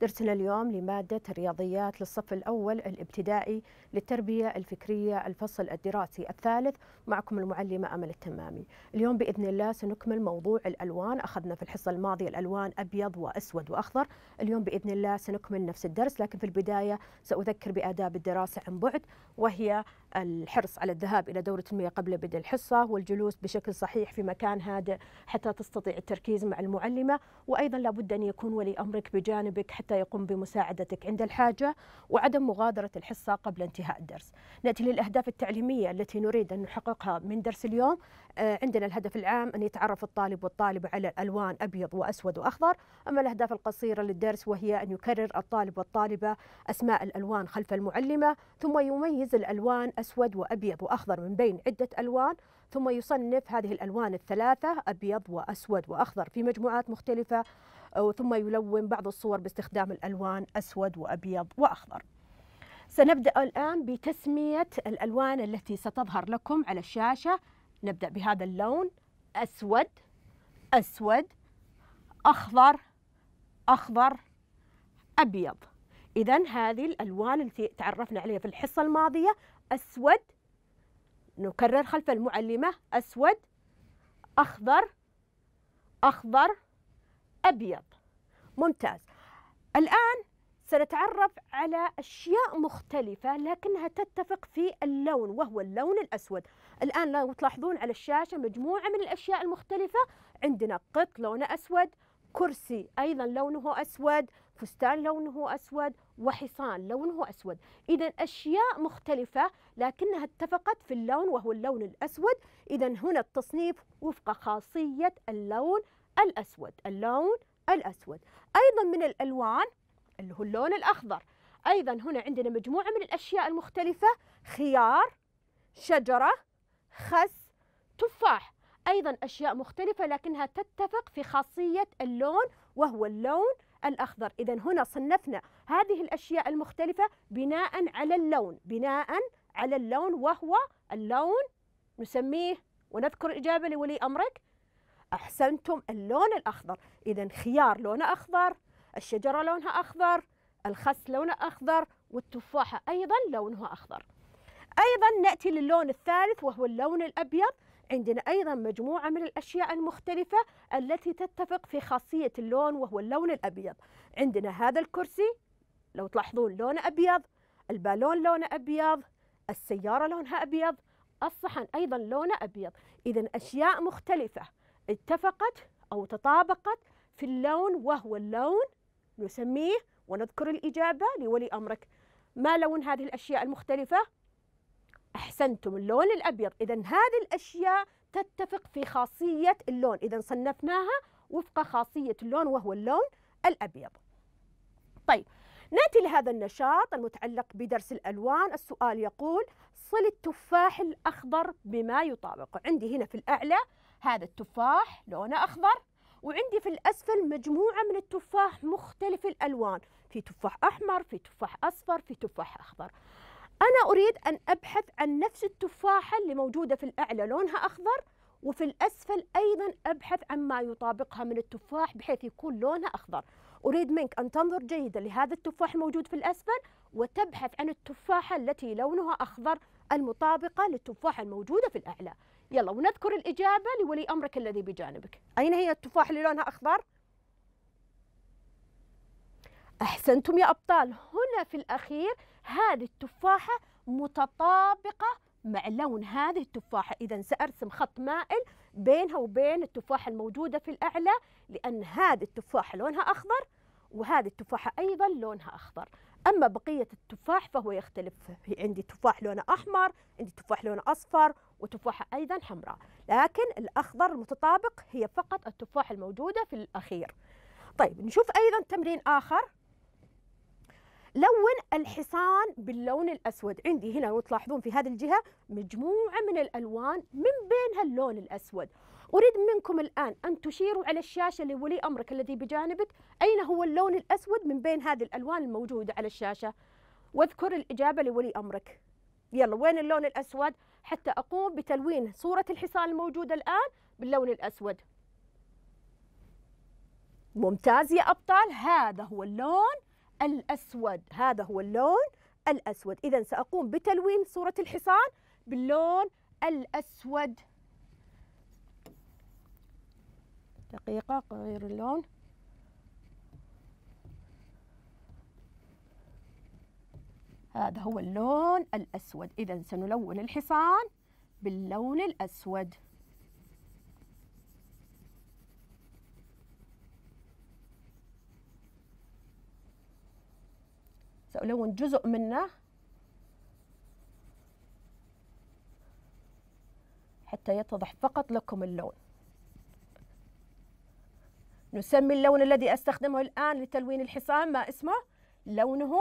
درسنا اليوم لمادة الرياضيات للصف الأول الابتدائي للتربية الفكرية الفصل الدراسي الثالث معكم المعلمة أمل التمامي اليوم بإذن الله سنكمل موضوع الألوان أخذنا في الحصة الماضية الألوان أبيض وأسود وأخضر اليوم بإذن الله سنكمل نفس الدرس لكن في البداية سأذكر بآداب الدراسة عن بعد وهي الحرص على الذهاب إلى دورة المياه قبل بدء الحصة والجلوس بشكل صحيح في مكان هادئ حتى تستطيع التركيز مع المعلمة وأيضا لابد أن يكون ولي أمرك بجانبك حتى حتى يقوم بمساعدتك عند الحاجة وعدم مغادرة الحصة قبل انتهاء الدرس نأتي للأهداف التعليمية التي نريد أن نحققها من درس اليوم آه، عندنا الهدف العام أن يتعرف الطالب والطالبة على الألوان أبيض وأسود وأخضر أما الأهداف القصيرة للدرس وهي أن يكرر الطالب والطالبة أسماء الألوان خلف المعلمة ثم يميز الألوان أسود وأبيض وأخضر من بين عدة ألوان ثم يصنف هذه الألوان الثلاثة أبيض وأسود وأخضر في مجموعات مختلفة ثم يلون بعض الصور باستخدام الألوان أسود وأبيض وأخضر سنبدأ الآن بتسمية الألوان التي ستظهر لكم على الشاشة نبدأ بهذا اللون أسود أسود أخضر أخضر أبيض إذا هذه الألوان التي تعرفنا عليها في الحصة الماضية أسود نكرر خلف المعلمة أسود أخضر أخضر أبيض ممتاز الآن سنتعرف على أشياء مختلفة لكنها تتفق في اللون وهو اللون الأسود الآن لو تلاحظون على الشاشة مجموعة من الأشياء المختلفة عندنا قط لونه أسود كرسي أيضا لونه أسود فستان لونه أسود وحصان لونه أسود إذا أشياء مختلفة لكنها اتفقت في اللون وهو اللون الأسود إذا هنا التصنيف وفق خاصية اللون الأسود اللون الأسود أيضا من الألوان اللي هو اللون الأخضر أيضا هنا عندنا مجموعة من الأشياء المختلفة خيار شجرة خس تفاح أيضا أشياء مختلفة لكنها تتفق في خاصية اللون وهو اللون الأخضر إذا هنا صنفنا هذه الأشياء المختلفة بناء على اللون بناء على اللون وهو اللون نسميه ونذكر إجابة لولي أمرك أحسنتم اللون الأخضر إذا خيار لونه أخضر الشجرة لونها أخضر الخس لونه أخضر والتفاحة أيضا لونها أخضر أيضا نأتي للون الثالث وهو اللون الأبيض عندنا أيضا مجموعة من الأشياء المختلفة التي تتفق في خاصية اللون وهو اللون الأبيض عندنا هذا الكرسي لو تلاحظون لونه أبيض البالون لونه أبيض السيارة لونها أبيض الصحن أيضا لونه أبيض إذا أشياء مختلفة اتفقت أو تطابقت في اللون وهو اللون نسميه ونذكر الإجابة لولي أمرك ما لون هذه الأشياء المختلفة؟ أحسنتم اللون الأبيض إذا هذه الأشياء تتفق في خاصية اللون إذا صنفناها وفق خاصية اللون وهو اللون الأبيض طيب نأتي لهذا النشاط المتعلق بدرس الألوان السؤال يقول صل التفاح الأخضر بما يطابق عندي هنا في الأعلى هذا التفاح لونه أخضر وعندي في الأسفل مجموعة من التفاح مختلف الألوان في تفاح أحمر في تفاح أصفر في تفاح أخضر أنا أريد أن أبحث عن نفس التفاحة اللي موجودة في الأعلى لونها أخضر وفي الأسفل أيضا أبحث عن ما يطابقها من التفاح بحيث يكون لونها أخضر أريد منك أن تنظر جيدا لهذا التفاح الموجود في الأسفل وتبحث عن التفاحة التي لونها أخضر المطابقة للتفاحة الموجودة في الأعلى يلا ونذكر الإجابة لولي أمرك الذي بجانبك أين هي التفاح اللي لونها أخضر؟ أحسنتم يا أبطال هنا في الأخير هذه التفاحة متطابقة مع لون هذه التفاحة إذا سأرسم خط مائل بينها وبين التفاحة الموجودة في الأعلى لأن هذه التفاحة لونها أخضر وهذه التفاحة أيضا لونها أخضر أما بقية التفاح فهو يختلف في عندي تفاح لونه أحمر عندي تفاح لونه أصفر وتفاحة أيضا حمراء لكن الأخضر المتطابق هي فقط التفاح الموجودة في الأخير طيب نشوف أيضا تمرين آخر لون الحصان باللون الأسود عندي هنا لو تلاحظون في هذه الجهة مجموعة من الألوان من بينها اللون الأسود أريد منكم الآن أن تشيروا على الشاشة لولي أمرك الذي بجانبك أين هو اللون الأسود من بين هذه الألوان الموجودة على الشاشة واذكر الإجابة لولي أمرك يلا وين اللون الأسود حتى أقوم بتلوين صورة الحصان الموجودة الآن باللون الأسود ممتاز يا أبطال هذا هو اللون الأسود هذا هو اللون الأسود إذا سأقوم بتلوين صورة الحصان باللون الأسود دقيقة غير اللون هذا هو اللون الأسود إذا سنلون الحصان باللون الأسود سألون جزء منه حتى يتضح فقط لكم اللون نسمي اللون الذي أستخدمه الآن لتلوين الحصان ما اسمه؟ لونه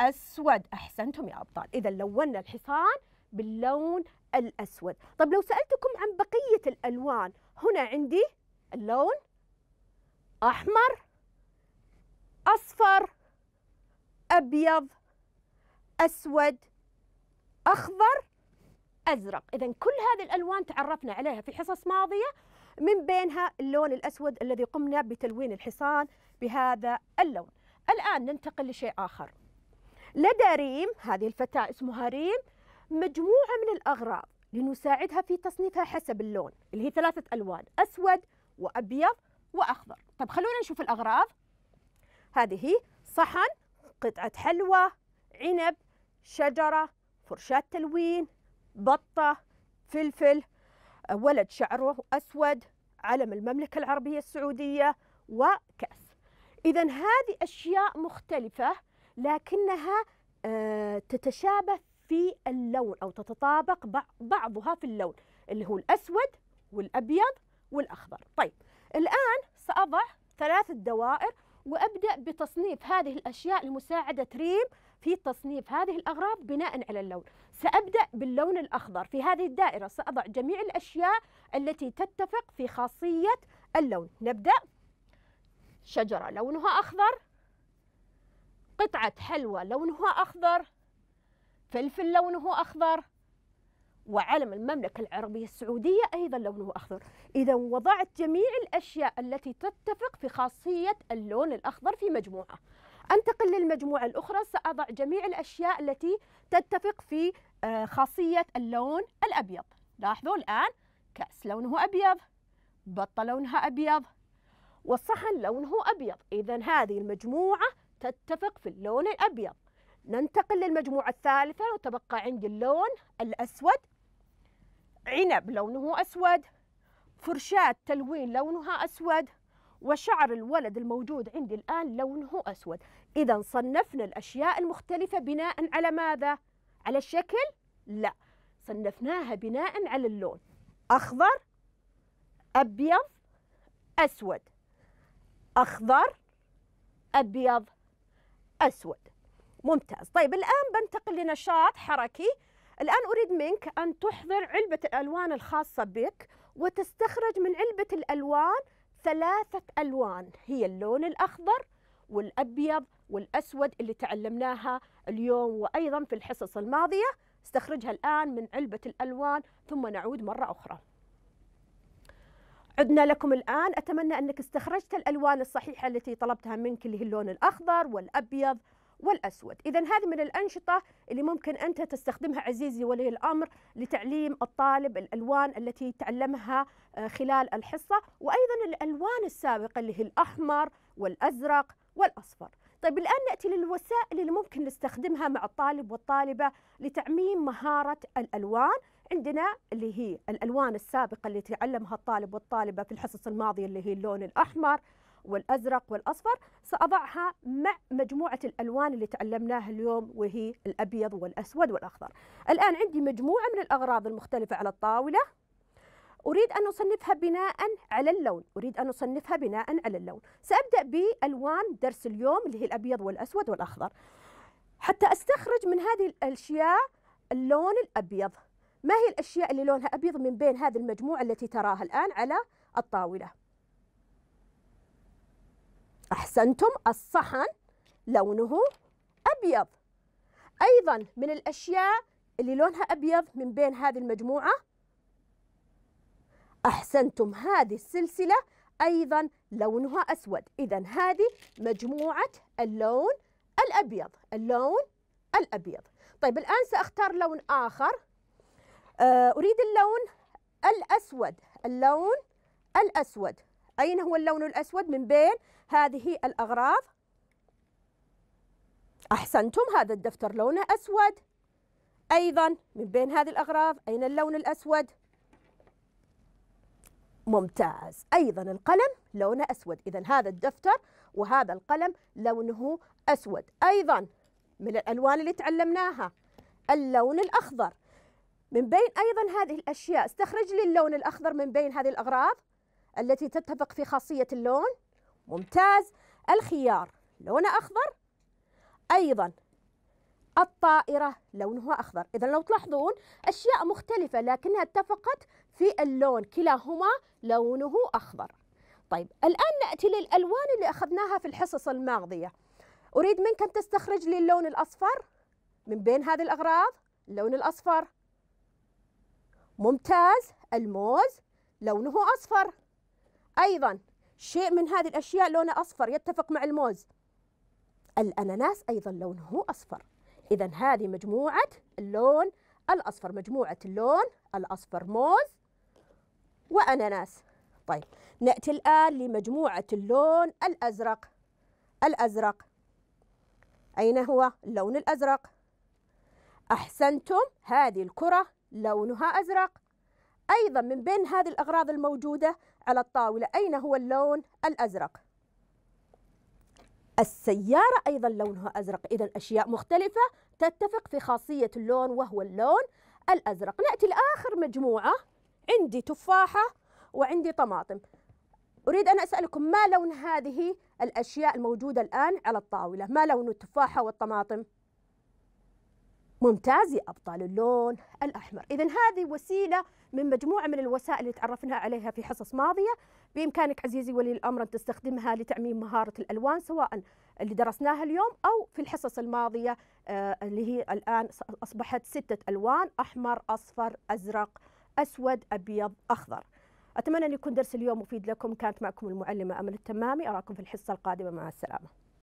أسود أحسنتم يا أبطال إذا لونا الحصان باللون الأسود طب لو سألتكم عن بقية الألوان هنا عندي اللون أحمر أصفر أبيض أسود أخضر أزرق إذا كل هذه الألوان تعرفنا عليها في حصص ماضية من بينها اللون الأسود الذي قمنا بتلوين الحصان بهذا اللون الآن ننتقل لشيء آخر لدى ريم هذه الفتاة اسمها ريم مجموعة من الأغراض لنساعدها في تصنيفها حسب اللون اللي هي ثلاثة ألوان أسود وأبيض وأخضر طب خلونا نشوف الأغراض هذه صحن قطعة حلوى عنب شجرة فرشاة تلوين بطة فلفل آه، ولد شعره أسود علم المملكة العربية السعودية وكأس إذا هذه أشياء مختلفة لكنها آه، تتشابه في اللون أو تتطابق بعضها في اللون اللي هو الأسود والأبيض والأخضر طيب الآن سأضع ثلاث دوائر وابدا بتصنيف هذه الاشياء لمساعده ريم في تصنيف هذه الاغراض بناء على اللون سابدا باللون الاخضر في هذه الدائره ساضع جميع الاشياء التي تتفق في خاصيه اللون نبدا شجره لونها اخضر قطعه حلوى لونها اخضر فلفل لونه اخضر وعلم المملكة العربية السعودية أيضا لونه أخضر إذا وضعت جميع الأشياء التي تتفق في خاصية اللون الأخضر في مجموعة أنتقل للمجموعة الأخرى سأضع جميع الأشياء التي تتفق في آه، خاصية اللون الأبيض لاحظوا الآن كأس لونه أبيض بطة لونها أبيض والصحن لونه أبيض إذا هذه المجموعة تتفق في اللون الأبيض ننتقل للمجموعة الثالثة وتبقى عندي اللون الأسود عنب لونه أسود فرشاة تلوين لونها أسود وشعر الولد الموجود عندي الآن لونه أسود إذا صنفنا الأشياء المختلفة بناء على ماذا؟ على الشكل؟ لا صنفناها بناء على اللون أخضر أبيض أسود أخضر أبيض أسود ممتاز طيب الآن بنتقل لنشاط حركي الآن أريد منك أن تحضر علبة الألوان الخاصة بك وتستخرج من علبة الألوان ثلاثة ألوان هي اللون الأخضر والأبيض والأسود اللي تعلمناها اليوم وأيضا في الحصص الماضية استخرجها الآن من علبة الألوان ثم نعود مرة أخرى عدنا لكم الآن أتمنى أنك استخرجت الألوان الصحيحة التي طلبتها منك اللي هي اللون الأخضر والأبيض والأسود إذا هذه من الأنشطة اللي ممكن أنت تستخدمها عزيزي ولي الأمر لتعليم الطالب الألوان التي تعلمها آه، خلال الحصة وأيضا الألوان السابقة اللي هي الأحمر والأزرق والأصفر طيب الآن نأتي للوسائل اللي ممكن نستخدمها مع الطالب والطالبة لتعميم مهارة الألوان عندنا اللي هي الألوان السابقة اللي تعلمها الطالب والطالبة في الحصص الماضية اللي هي اللون الأحمر والأزرق والأصفر سأضعها مع مجموعة الألوان اللي تعلمناها اليوم وهي الأبيض والأسود والأخضر الآن عندي مجموعة من الأغراض المختلفة على الطاولة أريد أن أصنفها بناء على اللون أريد أن أصنفها بناء على اللون سأبدأ بألوان درس اليوم اللي هي الأبيض والأسود والأخضر حتى أستخرج من هذه الأشياء اللون الأبيض ما هي الأشياء اللي لونها أبيض من بين هذه المجموعة التي تراها الآن على الطاولة أحسنتم الصحن لونه أبيض أيضا من الأشياء اللي لونها أبيض من بين هذه المجموعة أحسنتم هذه السلسلة أيضا لونها أسود إذا هذه مجموعة اللون الأبيض اللون الأبيض طيب الآن سأختار لون آخر آه، أريد اللون الأسود اللون الأسود أين هو اللون الأسود من بين هذه الأغراض؟ أحسنتم هذا الدفتر لونه أسود أيضا من بين هذه الأغراض أين اللون الأسود؟ ممتاز أيضا القلم لونه أسود إذا هذا الدفتر وهذا القلم لونه أسود أيضا من الألوان اللي تعلمناها اللون الأخضر من بين أيضا هذه الأشياء استخرج لي اللون الأخضر من بين هذه الأغراض التي تتفق في خاصية اللون ممتاز الخيار لونه أخضر أيضا الطائرة لونها أخضر إذا لو تلاحظون أشياء مختلفة لكنها اتفقت في اللون كلاهما لونه أخضر طيب الآن نأتي للألوان اللي أخذناها في الحصص الماضية أريد منك أن تستخرج لي اللون الأصفر من بين هذه الأغراض اللون الأصفر ممتاز الموز لونه أصفر أيضا شيء من هذه الأشياء لونه أصفر يتفق مع الموز الأناناس أيضا لونه أصفر إذا هذه مجموعة اللون الأصفر مجموعة اللون الأصفر موز وأناناس طيب نأتي الآن لمجموعة اللون الأزرق الأزرق أين هو اللون الأزرق أحسنتم هذه الكرة لونها أزرق أيضا من بين هذه الأغراض الموجودة على الطاولة أين هو اللون الأزرق؟ السيارة أيضا لونها أزرق إذا أشياء مختلفة تتفق في خاصية اللون وهو اللون الأزرق نأتي لآخر مجموعة عندي تفاحة وعندي طماطم أريد أن أسألكم ما لون هذه الأشياء الموجودة الآن على الطاولة ما لون التفاحة والطماطم؟ ممتاز يا أبطال اللون الأحمر إذا هذه وسيلة من مجموعة من الوسائل اللي تعرفنا عليها في حصص ماضية بإمكانك عزيزي ولي الأمر أن تستخدمها لتعميم مهارة الألوان سواء اللي درسناها اليوم أو في الحصص الماضية آه، اللي هي الآن أصبحت ستة ألوان أحمر أصفر أزرق أسود أبيض أخضر أتمنى أن يكون درس اليوم مفيد لكم كانت معكم المعلمة أمل التمامي أراكم في الحصة القادمة مع السلامة